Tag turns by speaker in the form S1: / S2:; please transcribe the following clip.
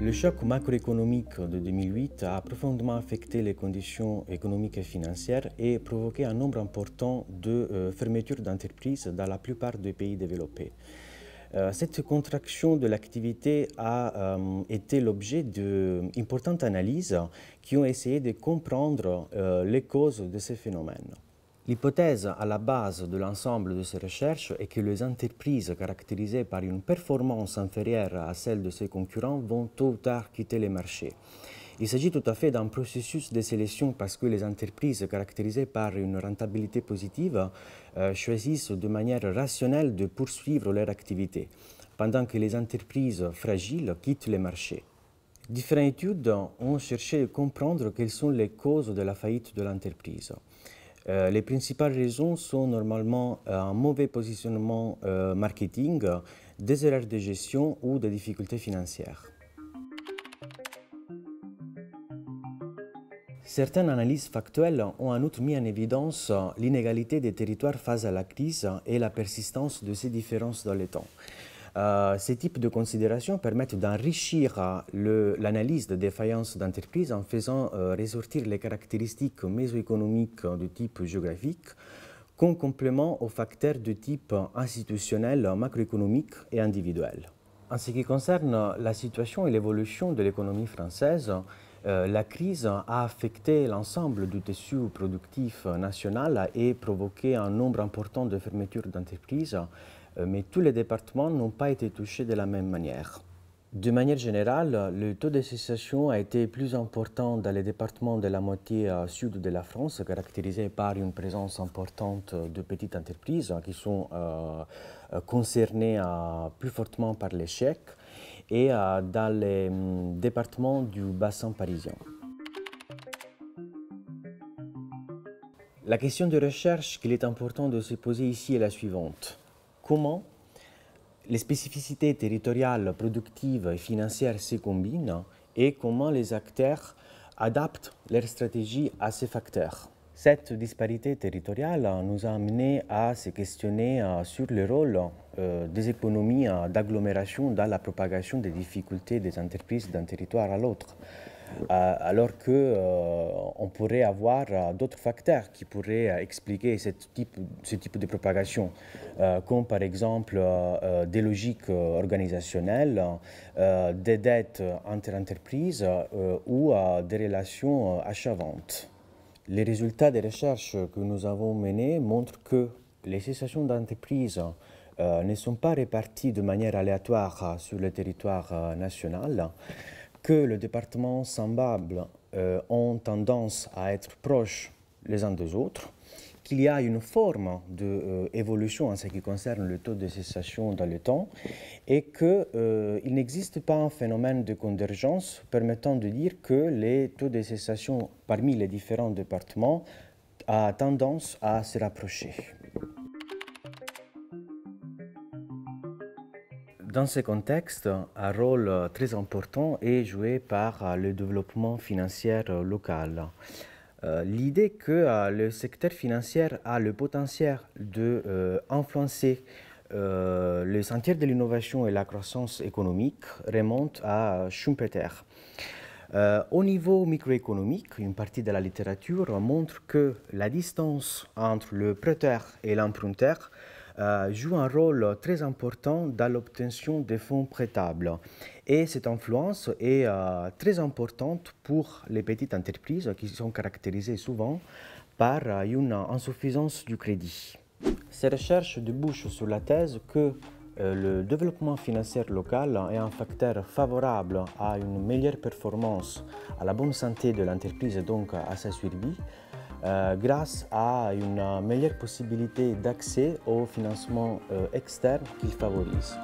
S1: Le choc macroéconomique de 2008 a profondément affecté les conditions économiques et financières et provoqué un nombre important de euh, fermetures d'entreprises dans la plupart des pays développés. Euh, cette contraction de l'activité a euh, été l'objet d'importantes euh, analyses qui ont essayé de comprendre les causes de ces phénomènes. L'hypothèse à la base de l'ensemble de ces recherches est que les entreprises caractérisées par une performance inférieure à celle de ses concurrents vont tôt ou tard quitter les marchés. Il s'agit tout à fait d'un processus de sélection parce que les entreprises caractérisées par une rentabilité positive euh, choisissent de manière rationnelle de poursuivre leur activité, pendant que les entreprises fragiles quittent les marchés. Différentes études ont cherché à comprendre quelles sont les causes de la faillite de l'entreprise. Euh, les principales raisons sont normalement euh, un mauvais positionnement marketing, des erreurs de gestion ou des difficultés financières. Certaines analyses factuelles ont en outre mis en évidence euh, l'inégalité des territoires face à la crise euh, et la persistance de ces différences dans le temps. Euh, ces types de considérations permettent d'enrichir l'analyse des défaillance d'entreprise en faisant ressortir les caractéristiques mésoéconomiques de type géographique comme complément aux facteurs de type institutionnel, macroéconomique et individuel. En ce qui concerne la situation et l'évolution de l'économie française, euh, la crise a affecté l'ensemble du tissu productif national et provoqué un nombre important de fermetures d'entreprises, euh, mais tous les départements n'ont pas été touchés de la même manière. De manière générale, le taux de cessation a été plus important dans les départements de la moitié euh, sud de la France, caractérisés par une présence importante de petites entreprises qui sont concernées plus fortement par l'échec et euh, dans les hum, départements du bassin parisien. La question de recherche qu'il est important de se poser ici est la suivante. Comment les spécificités territoriales, productives et financières se combinent et comment les acteurs adaptent leur stratégie à ces facteurs. Cette disparité territoriale euh, nous a amené à se questionner euh, sur le rôle euh, des économies d'agglomération dans la propagation des difficultés des entreprises d'un territoire à l'autre. Alors qu'on pourrait avoir d'autres facteurs qui pourraient expliquer ce type, de propagation, comme par exemple des logiques organisationnelles, des dettes entre entreprises ou des relations achat les résultats des recherches que nous avons menées montrent que les cessations d'entreprise euh, ne sont pas réparties de manière aléatoire euh, sur le territoire euh, national, que le département semblable ont tendance à être proches les uns des autres, qu'il y a une forme d'évolution euh, en ce qui concerne le taux de cessation dans le temps et qu'il euh, n'existe pas un phénomène de convergence permettant de dire que les taux de cessation parmi les différents départements a tendance à se rapprocher. Dans ce contexte, un rôle très important est joué par le développement financier local. Euh, l'idée que euh, le secteur financier a le potentiel d'influencer euh, le sentier de l'innovation et la croissance économique remonte à Schumpeter. au niveau microéconomique, une partie de la littérature montre que la distance entre le prêteur et l'emprunteur euh, joue un rôle très important dans l'obtention des fonds prêtables. Et cette influence est euh, très importante pour les petites entreprises qui sont caractérisées souvent par euh, une insuffisance du crédit. Ces recherches débouchent sur la thèse que le développement financier local est un facteur favorable à une meilleure performance, à la bonne santé de l'entreprise et donc à sa survie, euh, grâce à une meilleure possibilité d'accès au financement euh, externe qu'il favorise.